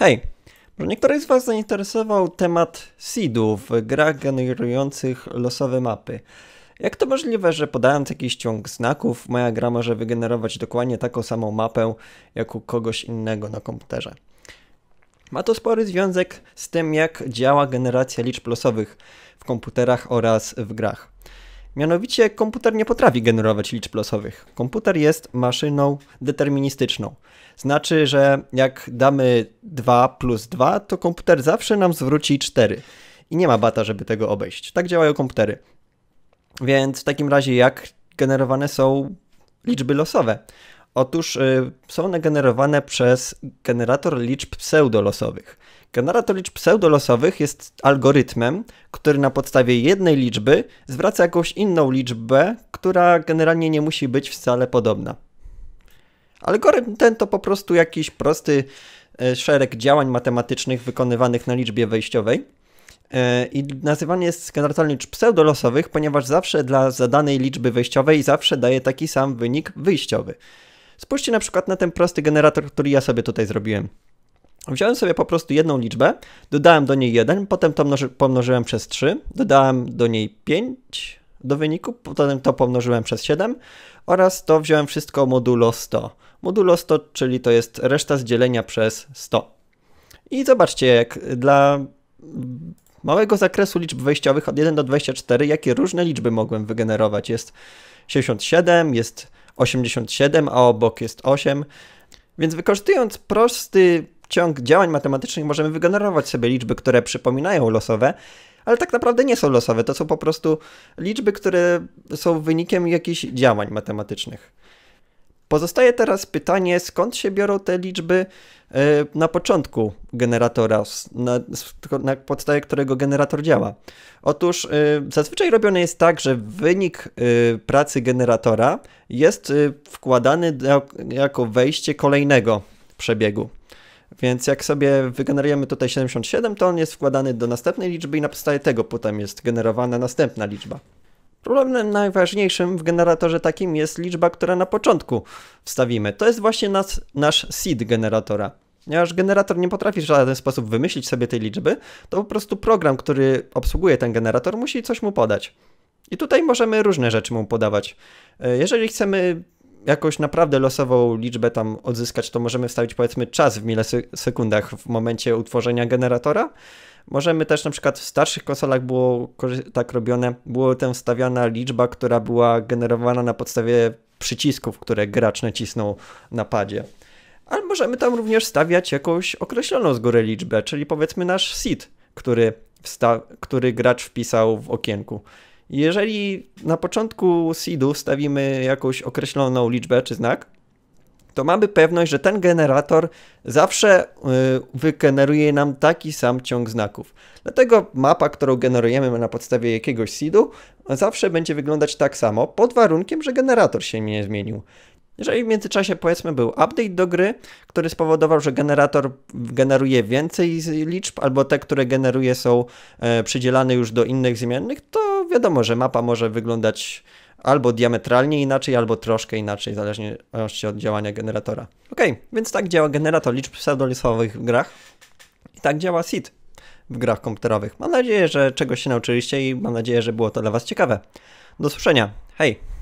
Hej! Może niektórych z Was zainteresował temat seedów, grach generujących losowe mapy. Jak to możliwe, że podając jakiś ciąg znaków, moja gra może wygenerować dokładnie taką samą mapę jak u kogoś innego na komputerze? Ma to spory związek z tym, jak działa generacja liczb losowych w komputerach oraz w grach. Mianowicie komputer nie potrafi generować liczb losowych. Komputer jest maszyną deterministyczną. Znaczy, że jak damy 2 plus 2, to komputer zawsze nam zwróci 4. I nie ma bata, żeby tego obejść. Tak działają komputery. Więc w takim razie jak generowane są liczby losowe? Otóż y, są one generowane przez generator liczb pseudolosowych. Generator liczb pseudolosowych jest algorytmem, który na podstawie jednej liczby zwraca jakąś inną liczbę, która generalnie nie musi być wcale podobna. Algorytm ten to po prostu jakiś prosty y, szereg działań matematycznych wykonywanych na liczbie wejściowej. Y, I nazywany jest generator liczb pseudolosowych, ponieważ zawsze dla zadanej liczby wejściowej zawsze daje taki sam wynik wyjściowy. Spójrzcie na przykład na ten prosty generator, który ja sobie tutaj zrobiłem. Wziąłem sobie po prostu jedną liczbę, dodałem do niej 1, potem to pomnożyłem przez 3, dodałem do niej 5 do wyniku, potem to pomnożyłem przez 7 oraz to wziąłem wszystko modulo 100. Modulo 100, czyli to jest reszta z dzielenia przez 100. I zobaczcie, jak dla małego zakresu liczb wejściowych od 1 do 24, jakie różne liczby mogłem wygenerować. Jest 67, jest 87, a obok jest 8. Więc wykorzystując prosty ciąg działań matematycznych możemy wygenerować sobie liczby, które przypominają losowe, ale tak naprawdę nie są losowe. To są po prostu liczby, które są wynikiem jakichś działań matematycznych. Pozostaje teraz pytanie, skąd się biorą te liczby e, na początku generatora, na, na podstawie którego generator działa. Otóż e, zazwyczaj robione jest tak, że wynik e, pracy generatora jest wkładany jako wejście kolejnego przebiegu. Więc jak sobie wygenerujemy tutaj 77, to on jest wkładany do następnej liczby i na podstawie tego potem jest generowana następna liczba. Problemem najważniejszym w generatorze takim jest liczba, która na początku wstawimy. To jest właśnie nas, nasz seed generatora. Ponieważ generator nie potrafi w żaden sposób wymyślić sobie tej liczby, to po prostu program, który obsługuje ten generator, musi coś mu podać. I tutaj możemy różne rzeczy mu podawać. E, jeżeli chcemy jakoś naprawdę losową liczbę tam odzyskać, to możemy wstawić powiedzmy czas w milisekundach w momencie utworzenia generatora. Możemy też na przykład w starszych konsolach było tak robione, było tam wstawiana liczba, która była generowana na podstawie przycisków, które gracz nacisnął na padzie. Ale możemy tam również stawiać jakąś określoną z góry liczbę, czyli powiedzmy nasz seed, który, który gracz wpisał w okienku. Jeżeli na początku seedu stawimy jakąś określoną liczbę czy znak, to mamy pewność, że ten generator zawsze y, wygeneruje nam taki sam ciąg znaków. Dlatego mapa, którą generujemy na podstawie jakiegoś seedu, zawsze będzie wyglądać tak samo, pod warunkiem, że generator się nie zmienił. Jeżeli w międzyczasie powiedzmy był update do gry, który spowodował, że generator generuje więcej liczb, albo te, które generuje są e, przydzielane już do innych zmiennych, to Wiadomo, że mapa może wyglądać albo diametralnie inaczej, albo troszkę inaczej, w zależności od działania generatora. Ok, więc tak działa generator liczb pseudolisłowych w grach i tak działa SID w grach komputerowych. Mam nadzieję, że czegoś się nauczyliście i mam nadzieję, że było to dla Was ciekawe. Do słyszenia. Hej!